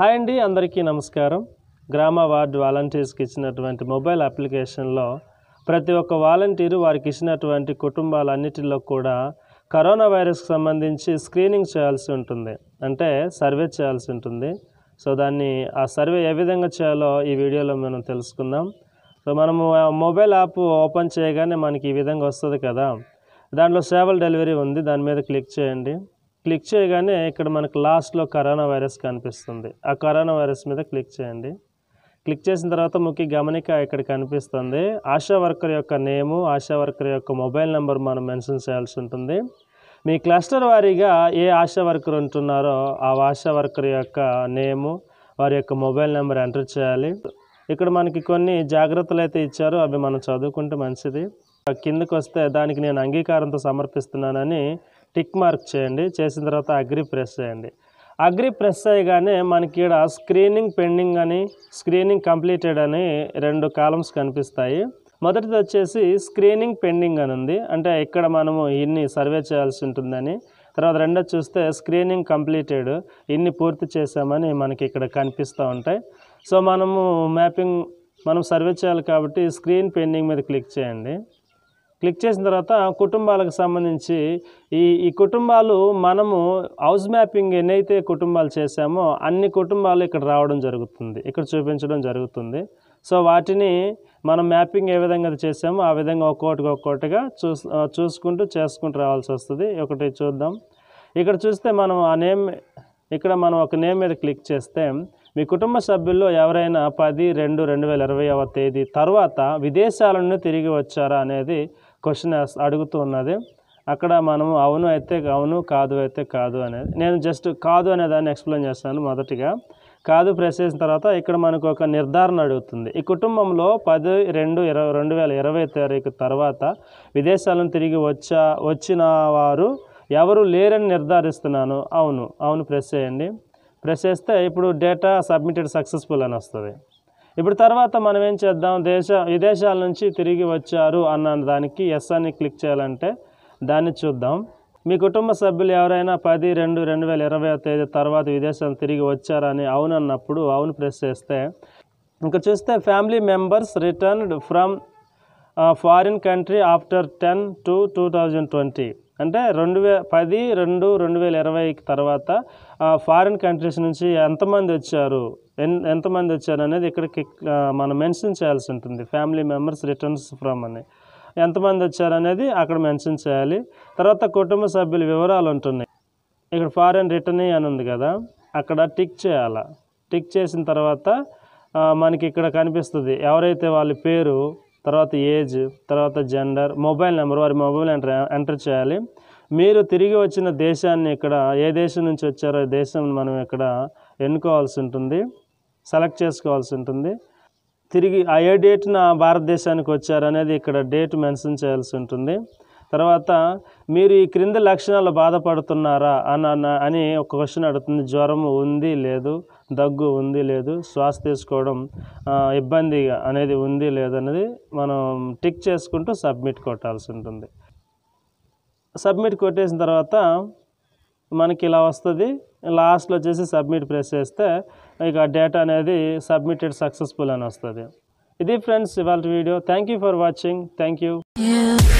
hi అండి అందరికీ నమస్కారం గ్రామ వార్డ్ వాలంటీర్స్కి ఇచ్చినటువంటి మొబైల్ అప్లికేషన్లో ప్రతి ఒక్క వాలంటీరు వారికి ఇచ్చినటువంటి కుటుంబాలన్నిటిలో కూడా కరోనా వైరస్కి సంబంధించి స్క్రీనింగ్ చేయాల్సి ఉంటుంది అంటే సర్వే చేయాల్సి ఉంటుంది సో దాన్ని ఆ సర్వే ఏ విధంగా చేయాలో ఈ వీడియోలో మనం తెలుసుకుందాం సో మనము మొబైల్ యాప్ ఓపెన్ చేయగానే మనకి ఈ విధంగా వస్తుంది కదా దాంట్లో సేవల డెలివరీ ఉంది దాని మీద క్లిక్ చేయండి క్లిక్ చేయగానే ఇక్కడ మనకు లాస్ట్లో కరోనా వైరస్ కనిపిస్తుంది ఆ కరోనా వైరస్ మీద క్లిక్ చేయండి క్లిక్ చేసిన తర్వాత ముఖ్య గమనిక ఇక్కడ కనిపిస్తుంది ఆశా వర్కర్ యొక్క నేము ఆశా వర్కర్ యొక్క మొబైల్ నెంబర్ మనం మెన్షన్ చేయాల్సి ఉంటుంది మీ క్లస్టర్ వారీగా ఏ ఆశా వర్కర్ ఉంటున్నారో ఆ ఆశా వర్కర్ యొక్క నేము వారి యొక్క మొబైల్ నెంబర్ ఎంటర్ చేయాలి ఇక్కడ మనకి కొన్ని జాగ్రత్తలు అయితే ఇచ్చారు అవి మనం చదువుకుంటే మంచిది కిందకు వస్తే దానికి నేను అంగీకారంతో సమర్పిస్తున్నానని టిక్ మార్క్ చేయండి చేసిన తర్వాత అగ్రి ప్రెస్ చేయండి అగ్రి ప్రెస్ అయ్యగానే మనకి ఇక్కడ స్క్రీనింగ్ పెండింగ్ అని స్క్రీనింగ్ కంప్లీటెడ్ అని రెండు కాలమ్స్ కనిపిస్తాయి మొదటిది వచ్చేసి స్క్రీనింగ్ పెండింగ్ అని ఉంది అంటే ఇక్కడ మనము ఇన్ని సర్వే చేయాల్సి ఉంటుందని తర్వాత రెండో చూస్తే స్క్రీనింగ్ కంప్లీటెడ్ ఇన్ని పూర్తి చేసామని మనకి ఇక్కడ కనిపిస్తూ ఉంటాయి సో మనము మ్యాపింగ్ మనం సర్వే చేయాలి కాబట్టి స్క్రీన్ పెండింగ్ మీద క్లిక్ చేయండి క్లిక్ చేసిన తర్వాత కుటుంబాలకు సంబంధించి ఈ ఈ కుటుంబాలు మనము హౌస్ మ్యాపింగ్ ఎన్నైతే కుటుంబాలు చేశామో అన్ని కుటుంబాలు ఇక్కడ రావడం జరుగుతుంది ఇక్కడ చూపించడం జరుగుతుంది సో వాటిని మనం మ్యాపింగ్ ఏ విధంగా చేసామో ఆ విధంగా ఒక్కొక్కటి ఒక్కొక్కటిగా చూస్ చూసుకుంటూ చేసుకుంటూ రావాల్సి వస్తుంది ఒకటి చూద్దాం ఇక్కడ చూస్తే మనం ఆ నేమ్ ఇక్కడ మనం ఒక నేమ్ మీద క్లిక్ చేస్తే మీ కుటుంబ సభ్యుల్లో ఎవరైనా పది రెండు రెండు వేల ఇరవైవ తేదీ తర్వాత విదేశాల నుండి తిరిగి వచ్చారా అనేది క్వశ్చన్ అడుగుతూ ఉన్నది అక్కడ మనము అవును అయితే అవును కాదు అయితే కాదు అనేది నేను జస్ట్ కాదు అనే దాన్ని ఎక్స్ప్లెయిన్ చేస్తాను మొదటిగా కాదు ప్రెస్ చేసిన తర్వాత ఇక్కడ మనకు ఒక నిర్ధారణ అడుగుతుంది ఈ కుటుంబంలో పది రెండు ఇరవై రెండు వేల ఇరవై తారీఖు తర్వాత విదేశాలను తిరిగి వచ్చా వచ్చిన వారు ఎవరు లేరని నిర్ధారిస్తున్నాను అవును అవును ప్రెస్ చేయండి ప్రెస్ చేస్తే ఇప్పుడు డేటా సబ్మిటెడ్ సక్సెస్ఫుల్ అని వస్తుంది ఇప్పుడు తర్వాత మనం ఏం చేద్దాం దేశ విదేశాల నుంచి తిరిగి వచ్చారు అన్న దానికి ఎస్ అని క్లిక్ చేయాలంటే దాన్ని చూద్దాం మీ కుటుంబ సభ్యులు ఎవరైనా పది రెండు రెండు వేల ఇరవై తేదీ తర్వాత విదేశాలు తిరిగి వచ్చారని అవును అన్నప్పుడు అవును ప్రెస్ చేస్తే ఇంకా చూస్తే family members returned from foreign country after ten two two thousand twenty అంటే రెండు వే పది రెండు రెండు వేల ఇరవైకి తర్వాత ఫారిన్ కంట్రీస్ నుంచి ఎంతమంది వచ్చారు ఎన్ ఎంతమంది వచ్చారు అనేది ఇక్కడికి మనం మెన్షన్ చేయాల్సి ఉంటుంది ఫ్యామిలీ మెంబర్స్ రిటర్న్స్ ఫ్రమ్ అని ఎంతమంది వచ్చారు అనేది అక్కడ మెన్షన్ చేయాలి తర్వాత కుటుంబ సభ్యుల వివరాలు ఉంటున్నాయి ఇక్కడ ఫారెన్ రిటర్న్ అని ఉంది కదా అక్కడ టిక్ చేయాల టిక్ చేసిన తర్వాత మనకి ఇక్కడ కనిపిస్తుంది ఎవరైతే వాళ్ళ పేరు తర్వాత ఏజ్ తర్వాత జెండర్ మొబైల్ నెంబర్ వారి మొబైల్ ఎంటర్ ఎంటర్ చేయాలి మీరు తిరిగి వచ్చిన దేశాన్ని ఇక్కడ ఏ దేశం నుంచి వచ్చారో దేశం మనం ఇక్కడ ఎన్నుకోవాల్సి ఉంటుంది సెలెక్ట్ చేసుకోవాల్సి ఉంటుంది తిరిగి ఏ డేట్న భారతదేశానికి వచ్చారనేది ఇక్కడ డేట్ మెన్షన్ చేయాల్సి ఉంటుంది తర్వాత మీరు ఈ క్రింద లక్షణాలు బాధపడుతున్నారా అని అని ఒక క్వశ్చన్ అడుగుతుంది జ్వరం ఉంది లేదు దగ్గు ఉంది లేదు శ్వాస తీసుకోవడం ఇబ్బంది అనేది ఉంది లేదు అనేది మనం టిక్ చేసుకుంటూ సబ్మిట్ కొట్టాల్సి ఉంటుంది సబ్మిట్ కొట్టేసిన తర్వాత మనకి ఇలా వస్తుంది లాస్ట్లో వచ్చేసి సబ్మిట్ ప్రెస్ చేస్తే ఇక డేటా అనేది సబ్మిటెడ్ సక్సెస్ఫుల్ అని వస్తుంది ఇది ఫ్రెండ్స్ ఇవాళ video thank you for watching thank you